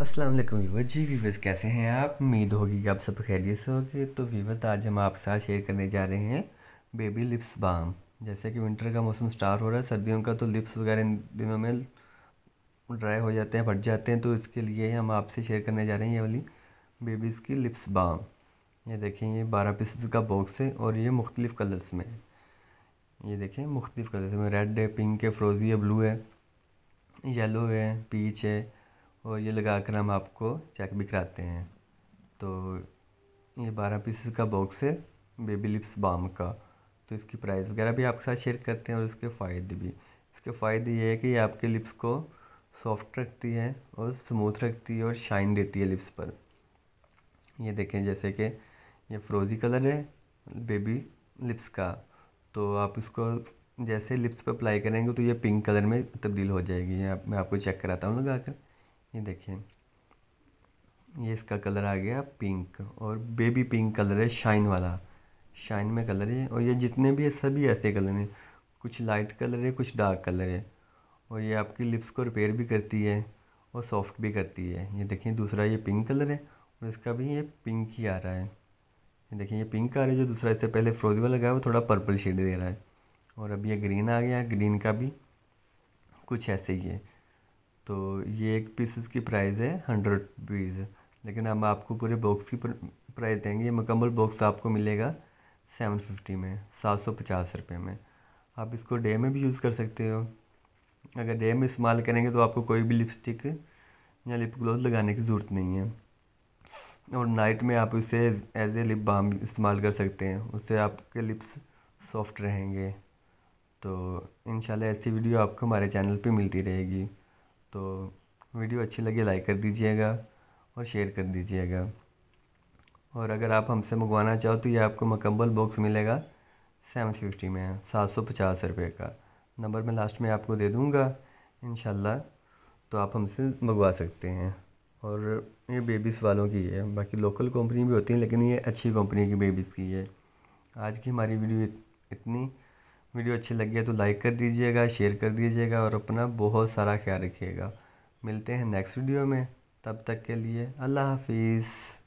अस्सलाम वालेकुम जी व्यूवर्स कैसे हैं आप उम्मीद होगी कि आप सब खैरियत से होंगे तो वीवर आज हम आपके साथ शेयर करने जा रहे हैं बेबी लिप्स बाम जैसे कि विंटर का मौसम स्टार्ट हो रहा है सर्दियों का तो लिप्स वगैरह इन दिनों में ड्राई हो जाते हैं फट जाते हैं तो इसके लिए हम आपसे शेयर करने जा रहे हैं ये वाली बेबीज़ की लिप्स बाम ये देखें ये बारह पीसेस का बॉक्स है और ये मुख्तलिफ़ कलर्स में है ये देखें मुख्तलिफ़ कलर्स में रेड है पिंक है फ्रोज़ी है ब्लू है येलो है पीच है और ये लगा कर हम आपको चेक भी कराते हैं तो ये बारह पीसेस का बॉक्स है बेबी लिप्स बाम का तो इसकी प्राइस वगैरह भी आपके साथ शेयर करते हैं और इसके फ़ायदे भी इसके फ़ायदे ये है कि ये आपके लिप्स को सॉफ्ट रखती है और स्मूथ रखती है और शाइन देती है लिप्स पर ये देखें जैसे कि ये फ्रोज़ी कलर है बेबी लिप्स का तो आप इसको जैसे लिप्स पर अप्लाई करेंगे तो ये पिंक कलर में तब्दील हो जाएगी आप मैं आपको चेक कराता हूँ लगा कर ये देखें ये इसका कलर आ गया पिंक और बेबी पिंक कलर है शाइन वाला शाइन में कलर है और ये जितने भी है सभी ऐसे कलर हैं कुछ लाइट कलर है कुछ डार्क कलर है और ये आपकी लिप्स को रिपेयर भी करती है और सॉफ्ट भी करती है ये देखें दूसरा ये पिंक कलर है और इसका भी ये पिंक ही आ रहा है ये देखिए ये पिंक आ रहा है जो दूसरा इससे पहले फ्रोज वाला लगा है वो थोड़ा पर्पल शेड दे रहा है और अब ये ग्रीन आ गया ग्रीन का भी कुछ ऐसे ही है तो ये एक पीसेस की प्राइस है हंड्रेड रुपीज़ लेकिन हम आपको पूरे बॉक्स की प्राइस देंगे ये मकम्मल बॉक्स आपको मिलेगा सेवन फिफ्टी में सात सौ पचास रुपये में आप इसको डे में भी यूज़ कर सकते हो अगर डे में इस्तेमाल करेंगे तो आपको कोई भी लिपस्टिक या लिप ग्लॉस लगाने की ज़रूरत नहीं है और नाइट में आप इसे एज ए लिप बाम इस्तेमाल कर सकते हैं उससे आपके लिप्स सॉफ्ट रहेंगे तो इन ऐसी वीडियो आपको हमारे चैनल पे मिलती रहेगी तो वीडियो अच्छी लगी लाइक कर दीजिएगा और शेयर कर दीजिएगा और अगर आप हमसे मंगवाना चाहो तो ये आपको मकम्बल बॉक्स मिलेगा सेवन फिफ्टी में सात सौ पचास रुपये का नंबर मैं लास्ट में आपको दे दूँगा इन तो आप हमसे मंगवा सकते हैं और ये बेबीज़ वालों की है बाकी लोकल कंपनी भी होती हैं लेकिन ये अच्छी कंपनी की बेबीज़ की है आज की हमारी वीडियो इतनी वीडियो अच्छी लगी है तो लाइक कर दीजिएगा शेयर कर दीजिएगा और अपना बहुत सारा ख्याल रखिएगा मिलते हैं नेक्स्ट वीडियो में तब तक के लिए अल्लाह हाफिज़